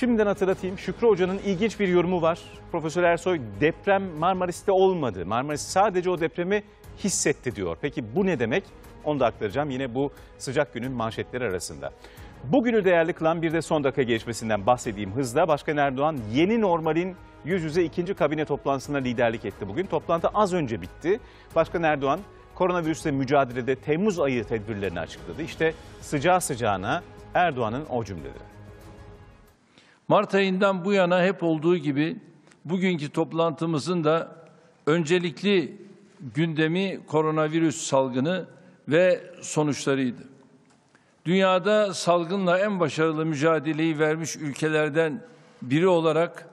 Şimdiden hatırlatayım. Şükrü Hoca'nın ilginç bir yorumu var. Profesör Ersoy deprem Marmaris'te olmadı. Marmaris sadece o depremi hissetti diyor. Peki bu ne demek? Onu da aktaracağım yine bu sıcak günün manşetleri arasında. Bugünü değerli kılan bir de son dakika gelişmesinden bahsedeyim hızla. Başkan Erdoğan yeni normalin yüz yüze ikinci kabine toplantısına liderlik etti bugün. Toplantı az önce bitti. Başkan Erdoğan koronavirüsle mücadelede Temmuz ayı tedbirlerini açıkladı. İşte sıcağı sıcağına Erdoğan'ın o cümleleri. Mart ayından bu yana hep olduğu gibi bugünkü toplantımızın da öncelikli gündemi koronavirüs salgını ve sonuçlarıydı. Dünyada salgınla en başarılı mücadeleyi vermiş ülkelerden biri olarak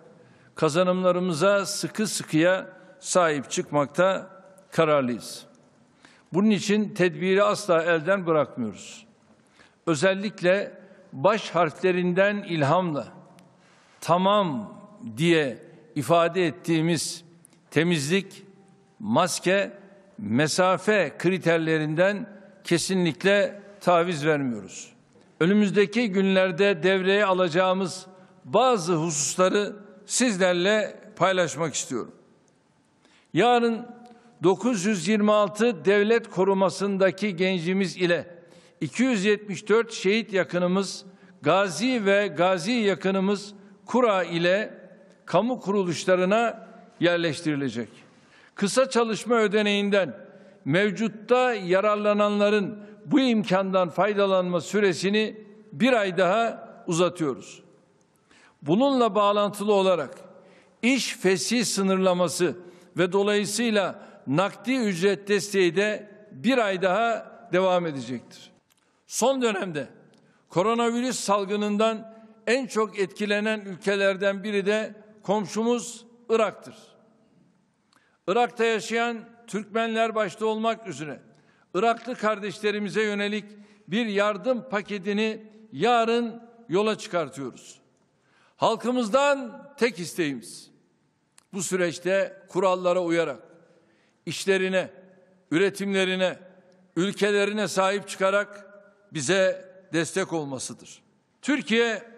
kazanımlarımıza sıkı sıkıya sahip çıkmakta kararlıyız. Bunun için tedbiri asla elden bırakmıyoruz. Özellikle baş harflerinden ilhamla tamam diye ifade ettiğimiz temizlik, maske, mesafe kriterlerinden kesinlikle taviz vermiyoruz. Önümüzdeki günlerde devreye alacağımız bazı hususları sizlerle paylaşmak istiyorum. Yarın 926 devlet korumasındaki gencimiz ile 274 şehit yakınımız, gazi ve gazi yakınımız kura ile kamu kuruluşlarına yerleştirilecek. Kısa çalışma ödeneğinden mevcutta yararlananların bu imkandan faydalanma süresini bir ay daha uzatıyoruz. Bununla bağlantılı olarak iş fesih sınırlaması ve dolayısıyla nakdi ücret desteği de bir ay daha devam edecektir. Son dönemde koronavirüs salgınından en çok etkilenen ülkelerden biri de komşumuz Irak'tır. Irak'ta yaşayan Türkmenler başta olmak üzere Iraklı kardeşlerimize yönelik bir yardım paketini yarın yola çıkartıyoruz. Halkımızdan tek isteğimiz bu süreçte kurallara uyarak işlerine, üretimlerine, ülkelerine sahip çıkarak bize destek olmasıdır. Türkiye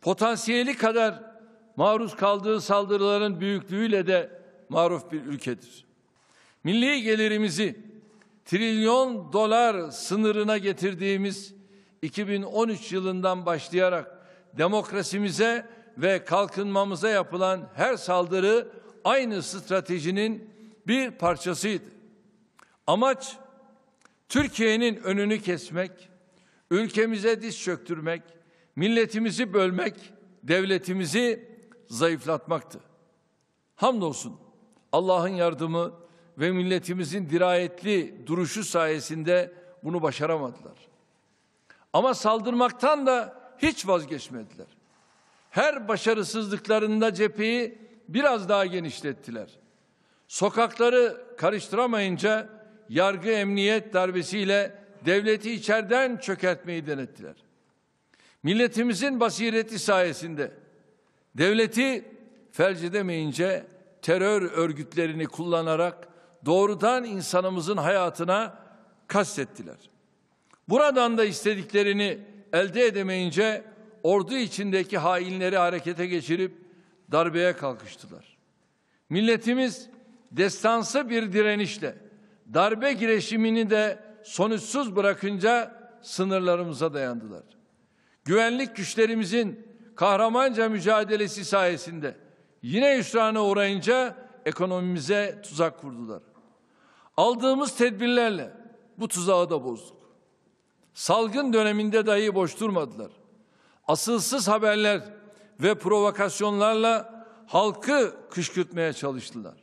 potansiyeli kadar maruz kaldığı saldırıların büyüklüğüyle de maruf bir ülkedir. Milli gelirimizi trilyon dolar sınırına getirdiğimiz 2013 yılından başlayarak demokrasimize ve kalkınmamıza yapılan her saldırı aynı stratejinin bir parçasıydı. Amaç Türkiye'nin önünü kesmek, ülkemize diz çöktürmek, milletimizi bölmek, devletimizi zayıflatmaktı. Hamdolsun Allah'ın yardımı ve milletimizin dirayetli duruşu sayesinde bunu başaramadılar. Ama saldırmaktan da hiç vazgeçmediler. Her başarısızlıklarında cepheyi biraz daha genişlettiler. Sokakları karıştıramayınca yargı emniyet darbesiyle devleti içeriden çökertmeyi denettiler. Milletimizin basireti sayesinde devleti felç edemeyince terör örgütlerini kullanarak doğrudan insanımızın hayatına kastettiler. Buradan da istediklerini elde edemeyince ordu içindeki hainleri harekete geçirip darbeye kalkıştılar. Milletimiz destansı bir direnişle darbe girişimini de sonuçsuz bırakınca sınırlarımıza dayandılar. Güvenlik güçlerimizin kahramanca mücadelesi sayesinde yine hüsrana uğrayınca ekonomimize tuzak kurdular. Aldığımız tedbirlerle bu tuzağı da bozduk. Salgın döneminde dahi boş durmadılar. Asılsız haberler ve provokasyonlarla halkı kışkırtmaya çalıştılar.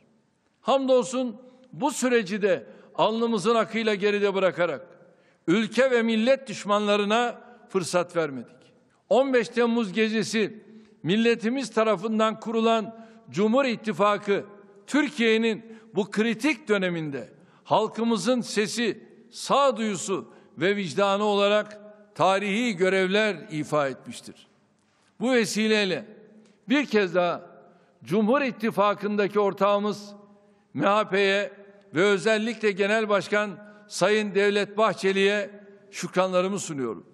Hamdolsun bu süreci de alnımızın akıyla geride bırakarak ülke ve millet düşmanlarına fırsat vermedik. 15 Temmuz gecesi milletimiz tarafından kurulan Cumhur İttifakı Türkiye'nin bu kritik döneminde halkımızın sesi, sağduyusu ve vicdanı olarak tarihi görevler ifa etmiştir. Bu vesileyle bir kez daha Cumhur İttifakı'ndaki ortağımız MHP'ye ve özellikle Genel Başkan Sayın Devlet Bahçeli'ye şükranlarımı sunuyorum.